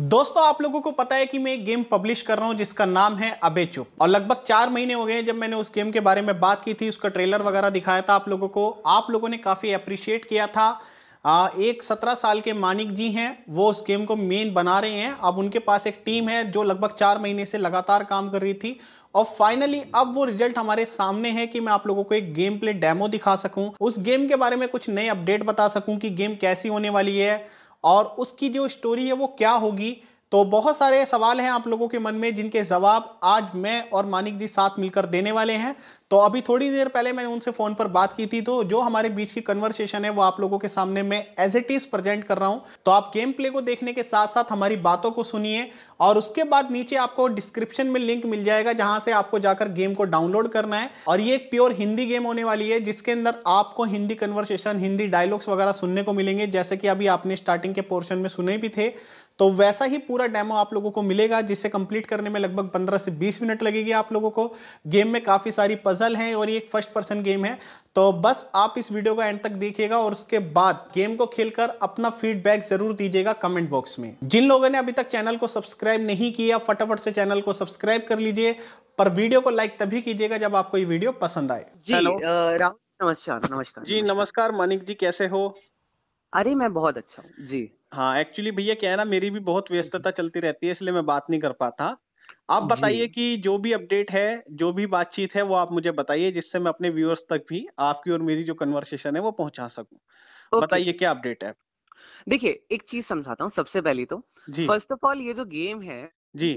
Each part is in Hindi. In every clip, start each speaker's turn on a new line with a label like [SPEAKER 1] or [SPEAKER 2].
[SPEAKER 1] दोस्तों आप लोगों को पता है कि मैं एक गेम पब्लिश कर रहा हूं जिसका नाम है अबे चुप और लगभग चार महीने हो गए जब मैंने उस गेम के बारे में बात की थी उसका ट्रेलर वगैरह दिखाया था आप लोगों को आप लोगों ने काफ़ी अप्रिशिएट किया था आ, एक सत्रह साल के मानिक जी हैं वो उस गेम को मेन बना रहे हैं अब उनके पास एक टीम है जो लगभग चार महीने से लगातार काम कर रही थी और फाइनली अब वो रिजल्ट हमारे सामने है कि मैं आप लोगों को एक गेम प्ले डेमो दिखा सकूं उस गेम के बारे में कुछ नए अपडेट बता सकूं कि गेम कैसी होने वाली है और उसकी जो स्टोरी है वो क्या होगी तो बहुत सारे सवाल हैं आप लोगों के मन में जिनके जवाब आज मैं और मानिक जी साथ मिलकर देने वाले हैं तो अभी थोड़ी देर पहले मैंने उनसे फ़ोन पर बात की थी तो जो हमारे बीच की कन्वर्सेशन है वो आप लोगों के सामने मैं एज इट इज़ प्रेजेंट कर रहा हूं तो आप गेम प्ले को देखने के साथ साथ हमारी बातों को सुनिए और उसके बाद नीचे आपको डिस्क्रिप्शन में लिंक मिल जाएगा जहां से आपको जाकर गेम को डाउनलोड करना है और ये एक प्योर हिंदी गेम होने वाली है जिसके अंदर आपको हिंदी कन्वर्सेशन हिंदी डायलॉग्स वगैरह सुनने को मिलेंगे जैसे कि अभी आपने स्टार्टिंग के पोर्शन में सुने भी थे तो वैसा ही पूरा डेमो आप लोगों को मिलेगा जिसे कंप्लीट करने में लगभग 15 से 20 मिनट लगेगी आप लोगों को गेम में काफ़ी सारी पजल हैं और ये एक फर्स्ट पर्सन गेम है तो बस आप इस वीडियो का एंड तक देखिएगा और उसके बाद गेम को खेलकर अपना फीडबैक जरूर दीजिएगा कमेंट बॉक्स में जिन लोगों ने अभी तक चैनल को सब्सक्राइब नहीं किया फटाफट से चैनल को सब्सक्राइब कर लीजिए पर वीडियो को लाइक तभी कीजिएगा जब आपको ये वीडियो पसंद आए जी नमस्कार नमस्कार जी नमस्कार मानिक जी कैसे हो अरे मैं बहुत अच्छा हूँ जी हाँ एक्चुअली भैया क्या है ना मेरी भी बहुत व्यस्तता चलती रहती है इसलिए मैं बात नहीं कर पाता आप बताइए कि जो भी अपडेट है जो भी बातचीत है वो आप मुझे बताइए जिससे मैं अपने व्यूअर्स तक भी आपकी और मेरी जो कन्वर्सेशन है वो पहुंचा सकूं बताइए क्या अपडेट है देखिए एक चीज समझाता हूँ सबसे पहले तो फर्स्ट ऑफ ऑल ये जो गेम है जी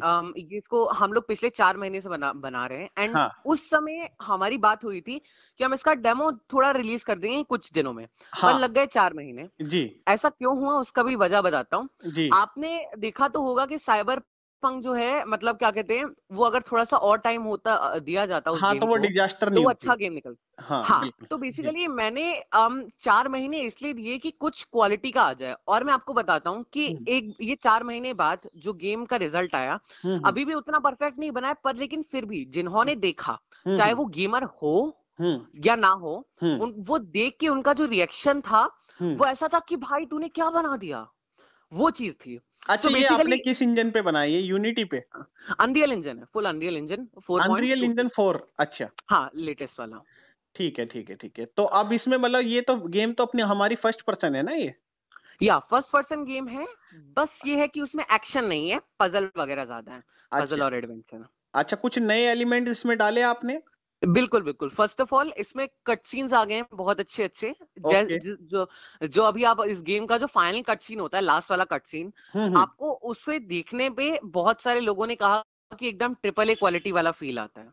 [SPEAKER 1] इसको हम
[SPEAKER 2] लोग पिछले चार महीने से बना बना रहे हैं एंड हाँ. उस समय हमारी बात हुई थी कि हम इसका डेमो थोड़ा रिलीज कर देंगे कुछ दिनों में हाँ. पर लग गए चार महीने जी ऐसा क्यों हुआ उसका भी वजह बताता हूँ आपने देखा तो होगा कि साइबर पंग जो है मतलब क्या कहते हैं वो अगर थोड़ा सा और टाइम होता दिया जाता उस हाँ, गेम तो वो डिजास्टर तो नहीं तो अच्छा गेम निकल हाँ, हाँ तो बेसिकली मैंने um, चार महीने इसलिए दिए कि कुछ क्वालिटी का आ जाए और मैं आपको बताता हूँ कि हम्म। एक ये चार महीने बाद जो गेम का रिजल्ट आया हम्म, हम्म। अभी भी उतना परफेक्ट नहीं बनाया पर लेकिन फिर भी जिन्होंने देखा चाहे वो गेमर हो या ना हो वो देख के उनका जो रिएक्शन था वो ऐसा था कि भाई तूने क्या बना दिया
[SPEAKER 1] वो चीज थी तो अच्छा so ये आपने किस इंजन पे बनाई है यूनिटी पे
[SPEAKER 2] अनरियल इंजन है full unreal engine four unreal engine
[SPEAKER 1] four अच्छा हाँ लेटेस्ट वाला ठीक है ठीक है ठीक है तो अब इसमें मतलब ये तो गेम तो अपने हमारी फर्स्ट पर्सन है ना ये या फर्स्ट पर्सन
[SPEAKER 2] गेम है बस ये है कि उसमें एक्शन नहीं है पजल वगैरह ज्यादा है
[SPEAKER 1] पजल अच्छा। और एडवेंचर अच्छा कुछ नए एलिमेंट इसमें डाले आपने बिल्कुल बिल्कुल फर्स्ट ऑफ ऑल इसमें कट
[SPEAKER 2] सीन्स आ गए हैं बहुत अच्छे अच्छे okay. जो जो अभी आप इस गेम का जो फाइनल कट सीन होता है लास्ट वाला कट सीन हम्म, हम्म। आपको उसे देखने पे बहुत सारे लोगों ने कहा कि एकदम ट्रिपल ए क्वालिटी वाला फील आता है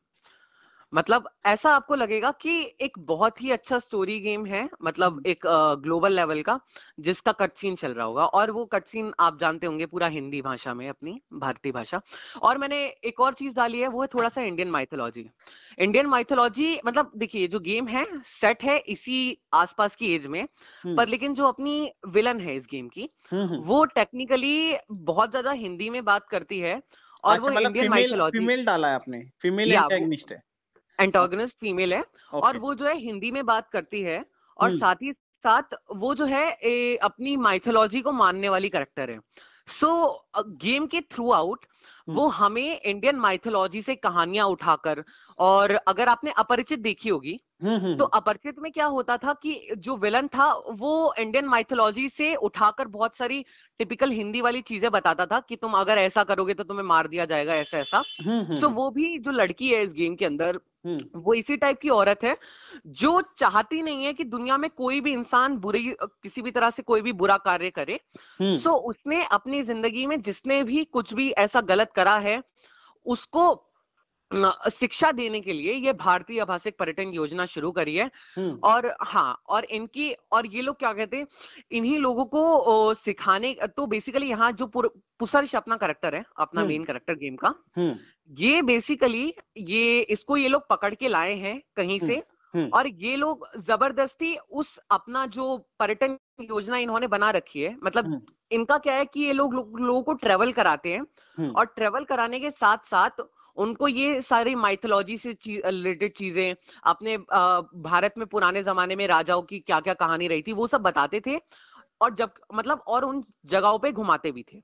[SPEAKER 2] मतलब ऐसा आपको लगेगा कि एक बहुत ही अच्छा स्टोरी गेम है मतलब हम्म। एक ग्लोबल लेवल का जिसका कट सीन चल रहा होगा और वो कट सीन आप जानते होंगे पूरा हिंदी भाषा में अपनी भारतीय भाषा और मैंने एक और चीज डाली है वो है थोड़ा सा इंडियन माइथोलॉजी इंडियन माइथोलॉजी मतलब देखिए जो गेम है सेट है इसी आसपास की एज में हम्म। पर लेकिन जो अपनी विलन है इस गेम की हम्म, वो टेक्निकली बहुत ज्यादा हिंदी में बात करती है और अच्छा, वो इंडियन माइथोलॉजी फीमेल डाला
[SPEAKER 1] है आपने फीमेल एंटेगनिस्ट है
[SPEAKER 2] एंटोगनिस्ट हाँ। फीमेल है okay. और वो जो है हिंदी में बात करती है और हम्म। साथ ही साथ वो जो है ए, अपनी माइथोलॉजी को मानने वाली करेक्टर है सो so, गेम के थ्रू हम्म। आउट वो हमें इंडियन माइथोलॉजी से कहानियां उठाकर और अगर आपने अपरिचित देखी होगी हम्म, तो अपरिचित में क्या होता था कि जो विलन था वो इंडियन माइथोलॉजी से उठाकर बहुत सारी टिपिकल हिंदी वाली चीजें बताता था कि तुम अगर ऐसा करोगे तो तुम्हें मार दिया जाएगा ऐसा ऐसा सो so, वो भी जो लड़की है इस गेम के अंदर हम्म। वो इसी टाइप की औरत है जो चाहती नहीं है कि दुनिया में कोई भी इंसान बुरी किसी भी तरह से कोई भी बुरा कार्य करे सो हम्म। उसने अपनी जिंदगी में जिसने भी कुछ भी ऐसा गलत करा है उसको शिक्षा देने के लिए ये भारतीय आभाषिक पर्यटन योजना शुरू करी है हम्म। और हाँ और इनकी और ये लोग क्या कहते हैं इन्हीं लोगों को सिखाने तो बेसिकली यहाँ जो पुसर्श अपना करेक्टर है अपना मेन करेक्टर गेम का हम्म। ये बेसिकली ये इसको ये लोग पकड़ के लाए हैं कहीं हम्म। से और ये लोग जबरदस्ती उस अपना जो पर्यटन योजना इन्होंने बना रखी है मतलब इनका क्या है कि ये लोग लोगों को ट्रेवल कराते हैं और ट्रेवल कराने के साथ साथ उनको ये सारी माइथोलॉजी से रिलेटेड चीज, चीजें अपने भारत में पुराने जमाने में राजाओं की क्या क्या कहानी रही थी वो सब बताते थे और जब मतलब और उन जगहों पे घुमाते भी थे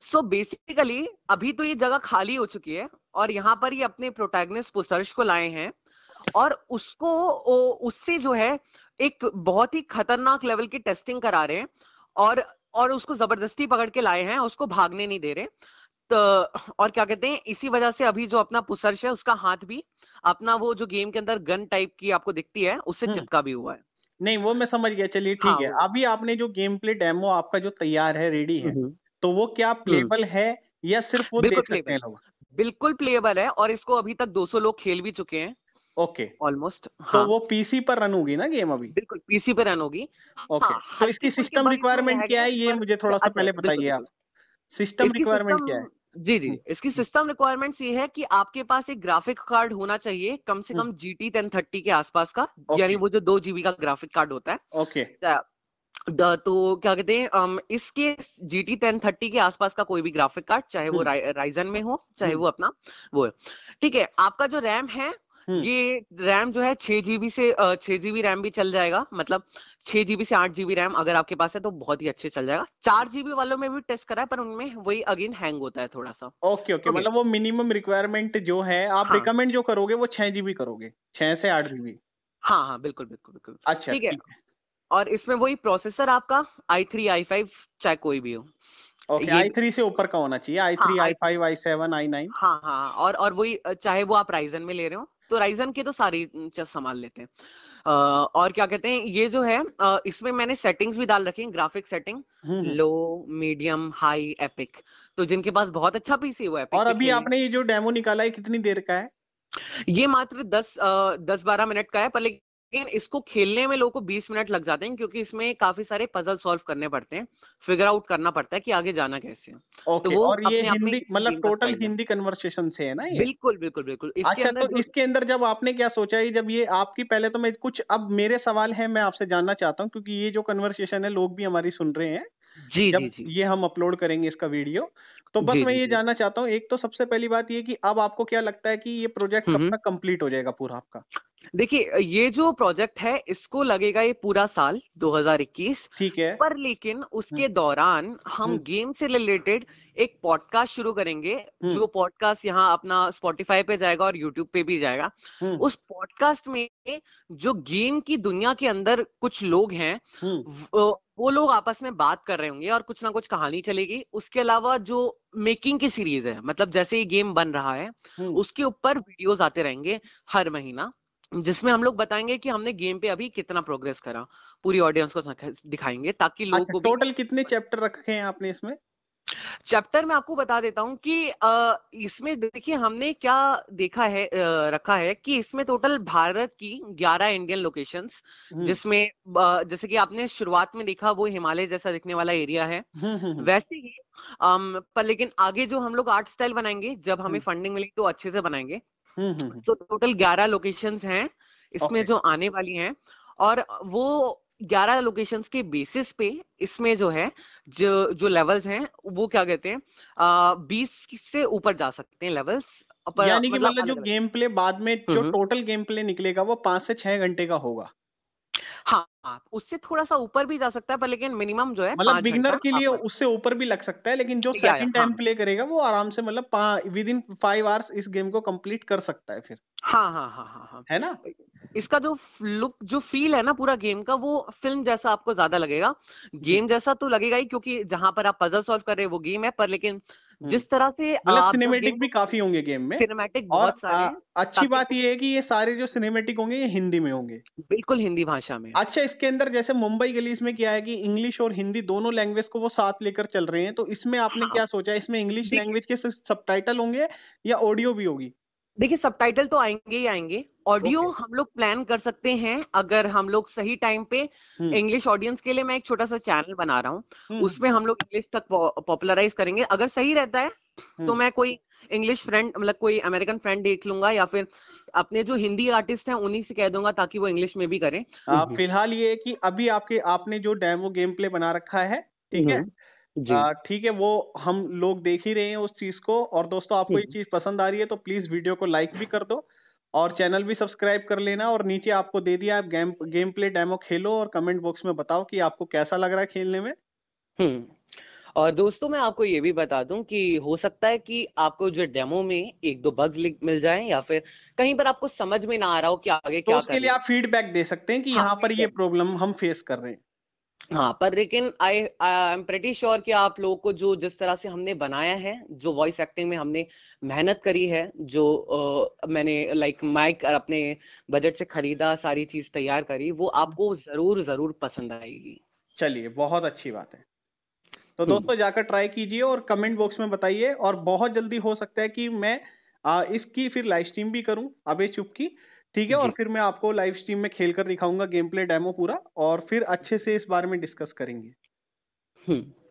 [SPEAKER 2] सो so बेसिकली अभी तो ये जगह खाली हो चुकी है और यहाँ पर ये अपने प्रोटैगनिस्ट पुसर्ष को लाए हैं और उसको उससे जो है एक बहुत ही खतरनाक लेवल की टेस्टिंग करा रहे हैं और और उसको जबरदस्ती पकड़ के लाए हैं उसको भागने नहीं दे रहे तो और क्या कहते हैं इसी वजह से अभी जो अपना पुसर्श है उसका हाथ भी अपना वो जो गेम के अंदर गन टाइप की आपको दिखती है उससे हम्म। चिपका
[SPEAKER 1] भी हुआ है नहीं वो मैं समझ गया चलिए ठीक हाँ, है अभी आपने जो गेम प्ले डेमो आपका जो तैयार है रेडी है हम्म। तो वो क्या प्लेबल हम्म। है या सिर्फ वो देख सकते हैं लोग बिल्कुल प्लेबल
[SPEAKER 2] है और इसको अभी तक 200 लोग खेल भी चुके हैं
[SPEAKER 1] ओके okay. ऑलमोस्ट तो हाँ. तो वो पीसी पर रन होगी ना गेम अभी बिल्कुल पीसी पर रन होगी ओके okay. हाँ, तो इसकी सिस्टम रिक्वायरमेंट तो क्या है ये मुझे थोड़ा सा अच्छा, पहले बताइए आप
[SPEAKER 2] सिस्टम रिक्वायरमेंट क्या है जी जी हम्म। इसकी सिस्टम रिक्वायरमेंट्स ये है कि आपके पास एक ग्राफिक कार्ड होना चाहिए कम से कम जी टी टेन थर्टी के आसपास का okay. यानी वो जो दो जीबी का ग्राफिक कार्ड होता है ओके okay. तो क्या कहते हैं um, इसके जी टी टेन थर्टी के आसपास का कोई भी ग्राफिक कार्ड चाहे वो राइजन हम्म। में हो चाहे हम्म। वो अपना वो ठीक है आपका जो रैम है हम्म। ये रैम जो है छह जीबी से छह जीबी रैम भी चल जाएगा मतलब छह जीबी से आठ जीबी रैम अगर आपके पास है तो बहुत ही अच्छे चल जाएगा चार जीबी वालों में भी टेस्ट करा है पर उनमें वही अगेन हैंग होता है थोड़ा सा
[SPEAKER 1] ओके ओके मतलब वो मिनिमम रिक्वायरमेंट जो है आप हाँ. रिकमेंड जो करोगे वो छह जीबी करोगे छह से आठ जीबी हाँ हाँ बिल्कुल बिल्कुल बिल्कुल अच्छा ठीक है
[SPEAKER 2] और इसमें वही प्रोसेसर आपका
[SPEAKER 1] आई थ्री आई फाइव चाहे कोई भी हो ओके okay, i3 से ऊपर का होना चाहिए i3 हाँ, i5 i7 i9 हाँ हाँ और और
[SPEAKER 2] वही चाहे वो आप राइजन में ले रहे हो तो राइजन के तो सारी चीज संभाल लेते हैं और क्या कहते हैं ये जो है इसमें मैंने सेटिंग्स भी डाल रखी है graphic setting low medium high epic तो जिनके पास बहुत अच्छा पीसी हुआ है और अभी आपने
[SPEAKER 1] ये जो डेमो निकाला है कितनी देर का है
[SPEAKER 2] ये मात्र दस आ, दस बारह मिनट का है पर लेकिन इसको खेलने में लोगों को 20 मिनट लग जाते हैं क्योंकि इसमें काफी सारे पजल सॉल्व करने पड़ते हैं फिगर आउट करना
[SPEAKER 1] पड़ता है कि आगे जाना कैसे है तो okay, तो वो और ये हिंदी मतलब टोटल हिंदी कन्वर्सेशन से है ना ये? बिल्कुल बिल्कुल बिल्कुल इसके अच्छा तो इसके अंदर जब आपने क्या सोचा है जब ये आपकी पहले तो मैं कुछ अब मेरे सवाल है मैं आपसे जानना चाहता हूँ क्योंकि ये जो कन्वर्सेशन है लोग भी हमारी सुन रहे हैं जी जब जी, जी. ये हम अपलोड करेंगे इसका वीडियो तो बस मैं ये जानना चाहता हूँ एक तो सबसे पहली बात ये कि अब आपको क्या लगता है कि ये प्रोजेक्ट कब हम्म, हम्म। तक कंप्लीट हो जाएगा पूरा आपका देखिए ये जो
[SPEAKER 2] प्रोजेक्ट है इसको लगेगा ये पूरा साल 2021 ठीक है पर लेकिन उसके हम्म। दौरान हम हम्म। गेम से रिलेटेड एक पॉडकास्ट शुरू करेंगे हम्म। जो पॉडकास्ट यहाँ अपना स्पॉटिफाई पे जाएगा और यूट्यूब पे भी जाएगा उस पॉडकास्ट में जो गेम की दुनिया के अंदर कुछ लोग हैं वो लोग आपस में बात कर रहे होंगे और कुछ ना कुछ कहानी चलेगी उसके अलावा जो मेकिंग की सीरीज है मतलब जैसे ये गेम बन रहा है उसके ऊपर वीडियोस आते रहेंगे हर महीना जिसमें हम लोग बताएंगे कि हमने गेम पे अभी कितना प्रोग्रेस करा पूरी ऑडियंस को दिखाएंगे ताकि लोग अच्छा, टोटल कितने चैप्टर रखे हैं आपने इसमें चैप्टर में आपको बता देता हूँ कि इसमें देखिए हमने क्या देखा है रखा है कि इसमें टोटल भारत की 11 इंडियन लोकेशंस जिसमें जैसे कि आपने शुरुआत में देखा वो हिमालय जैसा दिखने वाला एरिया है हम्म, हम्म, हम्म। वैसे ही पर लेकिन आगे जो हम लोग आर्ट स्टाइल बनाएंगे जब हमें फंडिंग मिलेगी तो अच्छे से बनाएंगे हम्म, हम्म, हम्म। तो टोटल ग्यारह लोकेशन हैं इसमें जो आने वाली हैं और वो ग्यारह लोकेशंस के बेसिस पे इसमें जो है जो जो लेवल्स हैं वो क्या कहते हैं बीस से ऊपर जा सकते हैं लेवल्स पर यानी कि मतलब, मतलब जो
[SPEAKER 1] गेम प्ले बाद में जो टोटल गेम प्ले निकलेगा वो पांच से छह घंटे का होगा
[SPEAKER 2] हाँ आप उससे थोड़ा सा ऊपर भी जा सकता है पर लेकिन मिनिमम जो है मतलब बिगनर के
[SPEAKER 1] लिए उससे ऊपर भी लग सकता है लेकिन जो सेकंड टाइम हाँ. प्ले करेगा वो आराम से मतलब विद इन फाइव आवर्स इस गेम को कंप्लीट कर सकता है फिर
[SPEAKER 2] हाँ हाँ हाँ हाँ हाँ है ना
[SPEAKER 1] इसका जो लुक जो फील
[SPEAKER 2] है ना पूरा गेम का वो फिल्म जैसा आपको ज्यादा लगेगा गेम जैसा तो लगेगा ही क्योंकि जहां पर आप पजल सॉल्व कर रहे हैं वो गेम है पर लेकिन हम्म। जिस तरह से सिनेमेटिक मतलब
[SPEAKER 1] भी काफी होंगे गेम में सिनेमेटिक और आ, अच्छी बात ये है कि ये सारे जो सिनेमेटिक होंगे ये हिंदी में होंगे बिल्कुल हिंदी भाषा में अच्छा इसके अंदर जैसे मुंबई गली इसमें क्या है कि इंग्लिश और हिंदी दोनों लैंग्वेज को वो साथ लेकर चल रहे हैं तो इसमें आपने हाँ। क्या सोचा इसमें इंग्लिश लैंग्वेज के सब होंगे या ऑडियो भी होगी
[SPEAKER 2] देखिए सब तो आएंगे ही आएंगे ऑडियो okay. हम लोग प्लान कर सकते हैं अगर हम लोग सही टाइम पे इंग्लिश हम्म। ऑडियंस के लिए मैं एक छोटा सा चैनल बना रहा हूँ हम्म। उसमें हम लोग इंग्लिश तक पॉपुलराइज करेंगे अगर सही रहता है तो हम्म। मैं कोई इंग्लिश फ्रेंड मतलब कोई अमेरिकन फ्रेंड देख लूंगा या फिर अपने जो हिंदी आर्टिस्ट हैं उन्हीं से कह दूंगा ताकि वो इंग्लिश में भी करें
[SPEAKER 1] हम्म। फिलहाल ये कि अभी आपके आपने जो डेमो गेम प्ले बना रखा है ठीक है हम्म। ठीक है वो हम लोग देख ही रहे हैं उस चीज को और दोस्तों आपको ये हम्म। चीज पसंद आ रही है तो प्लीज वीडियो को लाइक भी कर दो और चैनल भी सब्सक्राइब कर लेना और नीचे आपको दे दिया आप गेम गेम प्ले डेमो खेलो और कमेंट बॉक्स में बताओ कि आपको कैसा लग रहा है खेलने में हम्म
[SPEAKER 2] और दोस्तों मैं आपको ये भी बता दूं कि हो सकता है कि आपको जो डेमो में एक दो बग्स मिल जाएं या फिर कहीं पर आपको समझ में ना आ रहा हो कि आगे तो क्या उसके लिए आप
[SPEAKER 1] फीडबैक दे सकते हैं कि हाँ, यहाँ पर ये प्रॉब्लम हम फेस कर रहे हैं हाँ
[SPEAKER 2] पर लेकिन I I am pretty sure कि आप लोगों को जो जिस तरह से हमने बनाया है जो वॉइस एक्टिंग में हमने मेहनत करी है जो आ, मैंने लाइक like, माइक अपने बजट से खरीदा सारी चीज तैयार करी वो
[SPEAKER 1] आपको जरूर जरूर पसंद आएगी चलिए बहुत अच्छी बात है तो हम्म। दोस्तों जाकर ट्राई कीजिए और कमेंट बॉक्स में बताइए और बहुत जल्दी हो सकता है कि मैं आ, इसकी फिर लाइव स्ट्रीम भी करूं अबे चुप की ठीक है और फिर मैं आपको लाइव स्ट्रीम में खेल कर दिखाऊंगा गेम प्ले डेमो पूरा और फिर अच्छे से इस बारे में डिस्कस करेंगे हम्म।